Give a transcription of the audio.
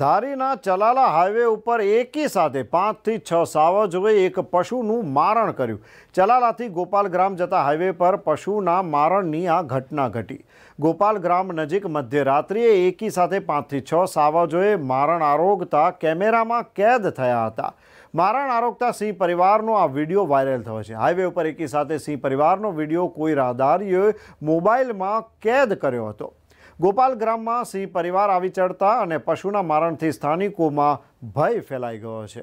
ધારીના Chalala highway ઉપર એકી સાથે પાંચથી છ સાવજોએ એક પશુનું મારણ કર્યું ચલાલાથી ગોપાલગ્રામ જતા હાઈવે પર પશુના મારણની આ ઘટના ઘટી ગોપાલગ્રામ નજીક મધ્યરાત્રિએ એકી સાથે પાંચથી છ સાવજોએ મારણ આરોગતા કેમેરામાં કેદ થયા હતા મારણ આરોગતા સિંહ પરિવારનો આ વિડીયો વાયરલ થયો છે હાઈવે ઉપર એકી સાથે સિંહ પરિવારનો વિડીયો કોઈ રાહદારીઓએ મોબાઈલમાં કેદ કર્યો હતો ગોપાલ ગ્રામમાં સિંહ પરિવાર આવી ચડતા અને પશુના મારણથી સ્થાનિકોમાં ભય ફેલાઈ ગયો છે